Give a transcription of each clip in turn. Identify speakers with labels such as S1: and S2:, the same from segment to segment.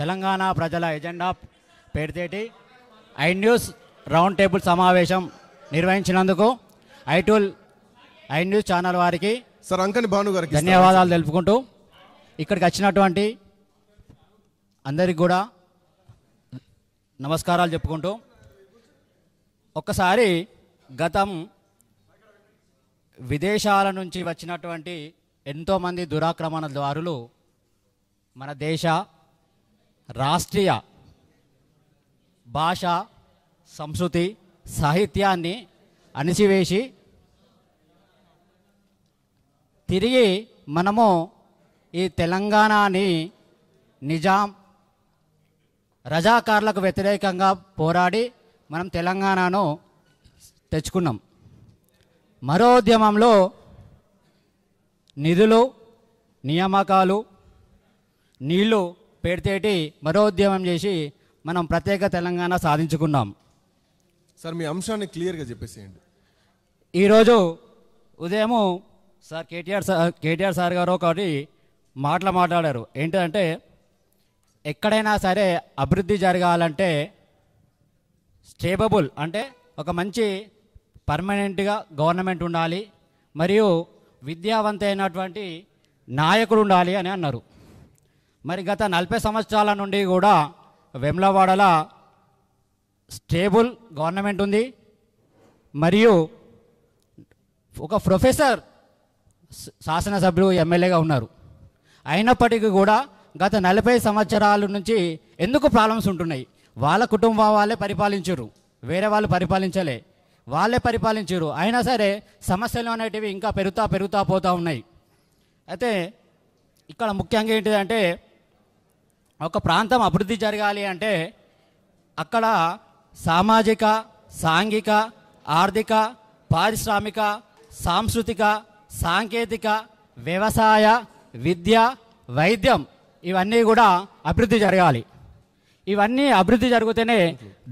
S1: తెలంగాణ ప్రజల ఎజెండా పేరుతేటి I News round table సమావేశం నిర్వహించినందుకు ఐటూల్ ఐ న్యూస్ ఛానల్ వారికి సార్ అంకని భాను గారికి ధన్యవాదాలు తెలుపుకుంటూ ఇక్కడికి వచ్చినటువంటి అందరికి కూడా నమస్కారాలు చెప్పుకుంటూ ఒక్కసారి గతం విదేశాల నుంచి వచ్చినటువంటి ఎంతోమంది దురాక్రమణ దారులు మన దేశ రాష్ట్రీయ భాష సంస్కృతి సాహిత్యాన్ని అణిచివేసి తిరిగి మనము ఈ తెలంగాణని నిజాం రజాకారులకు వ్యతిరేకంగా పోరాడి మనం తెలంగాణను తెచ్చుకున్నాం మరో ఉద్యమంలో నిధులు నియామకాలు నీళ్ళు పేరుతేటి మరో ఉద్యమం చేసి మనం ప్రత్యేక తెలంగాణ సాధించుకున్నాం సార్ మీ అంశాన్ని క్లియర్గా చెప్పేసేయండి ఈరోజు ఉదయము sir KTR sir KTR sir గారు ఒకటి మాటలు మాట్లాడారు ఏంటంటే ఎక్కడైనా సరే అభివృద్ధి జరగాలంటే స్టేబుల్ అంటే ఒక మంచి పర్మనెంట్గా గవర్నమెంట్ ఉండాలి మరియు విద్యావంతైనటువంటి నాయకుడు ఉండాలి అని అన్నారు మరి గత నలభై సంవత్సరాల నుండి కూడా వెమ్లవాడల స్టేబుల్ గవర్నమెంట్ ఉంది మరియు ఒక ప్రొఫెసర్ శాసనసభ్యులు ఎమ్మెల్యేగా ఉన్నారు అయినప్పటికీ కూడా గత నలభై సంవత్సరాల నుంచి ఎందుకు ప్రాబ్లమ్స్ ఉంటున్నాయి వాళ్ళ కుటుంబం వాళ్ళే పరిపాలించరు వేరే వాళ్ళు పరిపాలించలే వాళ్ళే పరిపాలించరు అయినా సరే సమస్యలు అనేటివి ఇంకా పెరుగుతా పెరుగుతా పోతూ ఉన్నాయి అయితే ఇక్కడ ముఖ్యంగా ఏంటిదంటే ఒక ప్రాంతం అభివృద్ధి జరగాలి అంటే అక్కడ సామాజిక సాంఘిక ఆర్థిక పారిశ్రామిక సాంస్కృతిక సాంకేతిక వ్యవసాయ విద్య వైద్యం ఇవన్నీ కూడా అభివృద్ధి జరగాలి ఇవన్నీ అభివృద్ధి జరిగితేనే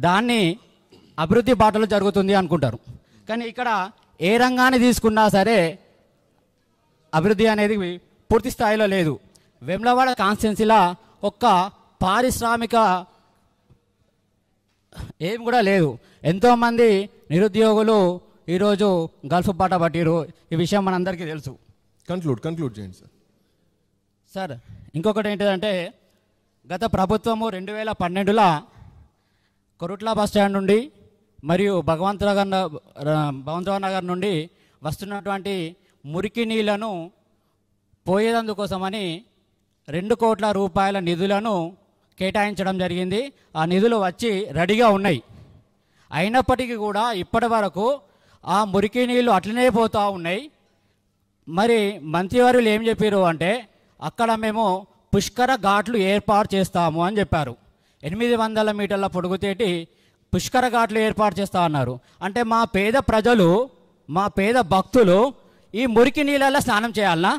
S1: దాన్ని అభివృద్ధి బాటలో జరుగుతుంది అనుకుంటారు కానీ ఇక్కడ ఏ రంగాన్ని తీసుకున్నా సరే అభివృద్ధి అనేది పూర్తి స్థాయిలో లేదు వెమ్లవాడ కాన్స్టిట్యున్సీలా ఒక్క పారిశ్రామిక ఏం కూడా లేదు ఎంతోమంది నిరుద్యోగులు ఈరోజు గల్ఫ్ పాట పట్టిరు ఈ విషయం మనందరికీ తెలుసు కన్క్లూడ్ కన్క్లూడ్ చేయండి సార్ సార్ ఇంకొకటి ఏంటిదంటే గత ప్రభుత్వము రెండు వేల పన్నెండులో కొరుట్ల స్టాండ్ నుండి మరియు నగర్ భగవంతరావు నగర్ నుండి వస్తున్నటువంటి మురికి నీళ్లను పోయేదందుకోసమని రెండు కోట్ల రూపాయల నిధులను కేటాయించడం జరిగింది ఆ నిధులు వచ్చి రెడీగా ఉన్నాయి అయినప్పటికీ కూడా ఇప్పటి వరకు ఆ మురికి నీళ్ళు అట్లనే పోతూ ఉన్నాయి మరి మంత్రివర్యులు ఏం చెప్పారు అంటే అక్కడ మేము పుష్కర ఘాట్లు ఏర్పాటు చేస్తాము అని చెప్పారు ఎనిమిది వందల మీటర్ల పొడుగుతేటి పుష్కర ఘాట్లు ఏర్పాటు చేస్తా అన్నారు అంటే మా పేద ప్రజలు మా పేద భక్తులు ఈ మురికి నీళ్ళల్లో స్నానం చేయాలనా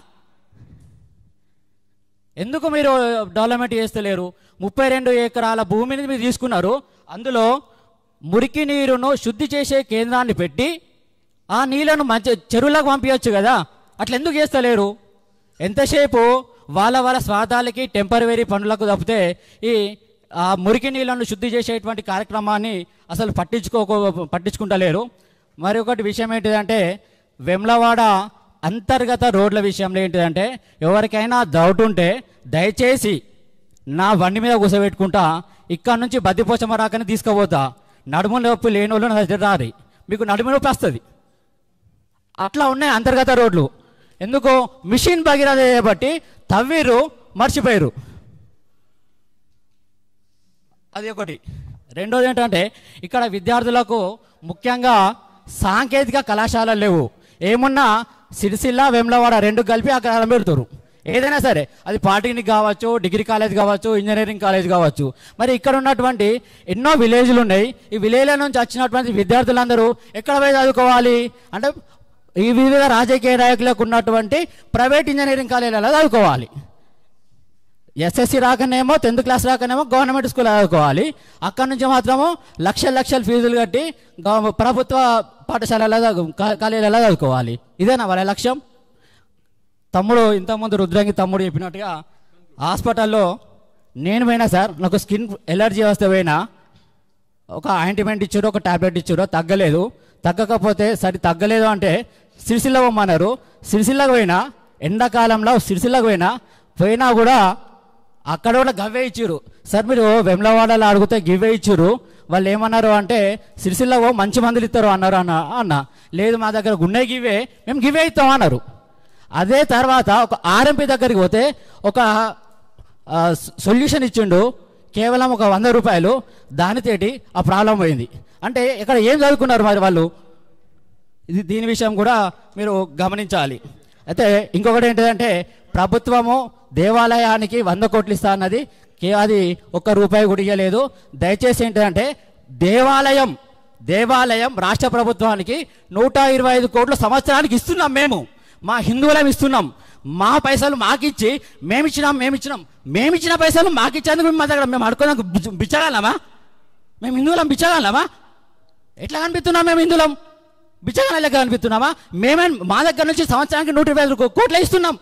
S1: ఎందుకు మీరు డెవలప్మెంట్ చేస్తలేరు ముప్పై రెండు ఎకరాల భూమిని మీరు తీసుకున్నారు అందులో మురికి నీరును శుద్ధి చేసే కేంద్రాన్ని పెట్టి ఆ నీళ్లను మంచి చెరువులకు పంపించవచ్చు కదా అట్లా ఎందుకు చేస్తలేరు ఎంతసేపు వాళ్ళ వాళ్ళ స్వార్థాలకి టెంపరవరీ పనులకు తప్పితే ఈ ఆ మురికి నీళ్లను శుద్ధి చేసేటువంటి కార్యక్రమాన్ని అసలు పట్టించుకోక పట్టించుకుంటలేరు మరొకటి విషయం ఏంటిదంటే వెమ్లవాడ అంతర్గత రోడ్ల విషయంలో ఏంటిదంటే ఎవరికైనా డౌట్ ఉంటే దయచేసి నా బండి మీద కూసబెట్టుకుంటా ఇక్కడ నుంచి బద్దిపోచమ రాకనే తీసుకుపోతా నడుము నొప్పి లేని వాళ్ళు నా దగ్గర రాదు మీకు నడుము నొప్పి వస్తుంది అట్లా ఉన్నాయి అంతర్గత రోడ్లు ఎందుకు మిషన్ భగీరథ చేయబట్టి తవ్వీరు మర్చిపోయారు అది ఒకటి రెండోది ఏంటంటే ఇక్కడ విద్యార్థులకు ముఖ్యంగా సాంకేతిక కళాశాలలు లేవు ఏమున్నా సిరిసిల్ల వేమలవాడ రెండు కలిపి అక్కడ పెడతారు ఏదైనా సరే అది పాలిటెక్నిక్ కావచ్చు డిగ్రీ కాలేజ్ కావచ్చు ఇంజనీరింగ్ కాలేజ్ కావచ్చు మరి ఇక్కడ ఉన్నటువంటి ఎన్నో విలేజ్లు ఉన్నాయి ఈ విలేజ్ల నుంచి వచ్చినటువంటి విద్యార్థులందరూ ఎక్కడ పోయి చదువుకోవాలి అంటే ఈ వివిధ రాజకీయ నాయకులకు ఉన్నటువంటి ప్రైవేట్ ఇంజనీరింగ్ కాలేజీలలో చదువుకోవాలి ఎస్ఎస్సి రాకనేమో టెన్త్ క్లాస్ రాకనేమో గవర్నమెంట్ స్కూల్ చదువుకోవాలి అక్కడి నుంచి మాత్రము లక్షల లక్షల ఫీజులు కట్టి ప్రభుత్వ పాఠశాలలో కాలేజీలలో చదువుకోవాలి ఇదేనా వాళ్ళ లక్ష్యం తమ్ముడు ఇంతకుముందు రుద్రంగి తమ్ముడు చెప్పినట్టుగా హాస్పిటల్లో నేను పోయినా సార్ నాకు స్కిన్ ఎలర్జీ వస్తే పోయినా ఒక ఆయింట్మెంట్ ఇచ్చారు ఒక ట్యాబ్లెట్ ఇచ్చారు తగ్గలేదు తగ్గకపోతే సరి తగ్గలేదు అంటే సిరిసిల్ల పోమన్నారు సిరిసిల్లకు పోయినా ఎండాకాలంలో సిరిసిల్లకు పోయినా పోయినా కూడా అక్కడ కూడా గవ్వే ఇచ్చారు సార్ మీరు వెమ్లవాడలో అడిగితే గివ్వే ఇచ్చారు వాళ్ళు ఏమన్నారు అంటే సిరిసిల్లలో మంచి మందులు ఇస్తారు అన్నారు అన్న అన్న లేదు మా దగ్గర గుండె గివ్వే మేము గివ్వే ఇస్తాం అన్నారు అదే తర్వాత ఒక ఆర్ఎంపీ దగ్గరికి పోతే ఒక సొల్యూషన్ ఇచ్చిండు కేవలం ఒక వంద రూపాయలు దానితేటి ఆ ప్రాబ్లం పోయింది అంటే ఇక్కడ ఏం చదువుకున్నారు మరి వాళ్ళు ఇది దీని విషయం కూడా మీరు గమనించాలి అయితే ఇంకొకటి ఏంటిదంటే ప్రభుత్వము దేవాలయానికి వంద కోట్లు ఇస్తా అన్నది అది ఒక్క రూపాయి గుడియలేదు దయచేసి ఏంటంటే దేవాలయం దేవాలయం రాష్ట్ర ప్రభుత్వానికి నూట ఇరవై ఐదు కోట్లు సంవత్సరానికి ఇస్తున్నాం మేము మా హిందువులం ఇస్తున్నాం మా పైసలు మాకిచ్చి మేమిచ్చినాం మేమిచ్చినాం మేమిచ్చిన పైసలు మేము మా దగ్గర మేము అడుకున్నాం బిచ్చగలమా మేము హిందువులం బిచ్చగలమా ఎట్లా కనిపిస్తున్నాం మేము హిందువులం బిచ్చగా లెక్క కనిపిస్తున్నామా మేమే మా దగ్గర నుంచి సంవత్సరానికి నూట ఇరవై ఐదు కోట్లు ఇస్తున్నాం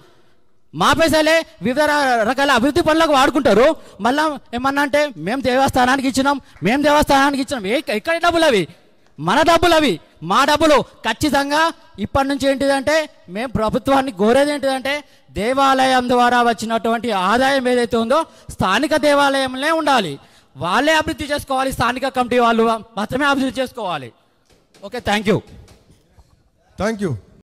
S1: మా పైసలే వివిధ రకాల అభివృద్ధి పనులకు వాడుకుంటారు మళ్ళా ఏమన్నా అంటే మేము దేవస్థానానికి ఇచ్చినాం మేము దేవస్థానానికి ఇచ్చినాం ఏ ఎక్కడ డబ్బులు అవి మన డబ్బులు అవి మా డబ్బులు ఖచ్చితంగా ఇప్పటి నుంచి ఏంటిదంటే మేము ప్రభుత్వాన్ని కోరేది ఏంటిదంటే దేవాలయం ద్వారా వచ్చినటువంటి ఆదాయం ఏదైతే ఉందో స్థానిక దేవాలయంలో ఉండాలి వాళ్ళే అభివృద్ధి చేసుకోవాలి స్థానిక కమిటీ వాళ్ళు మాత్రమే అభివృద్ధి చేసుకోవాలి okay thank you Thank you.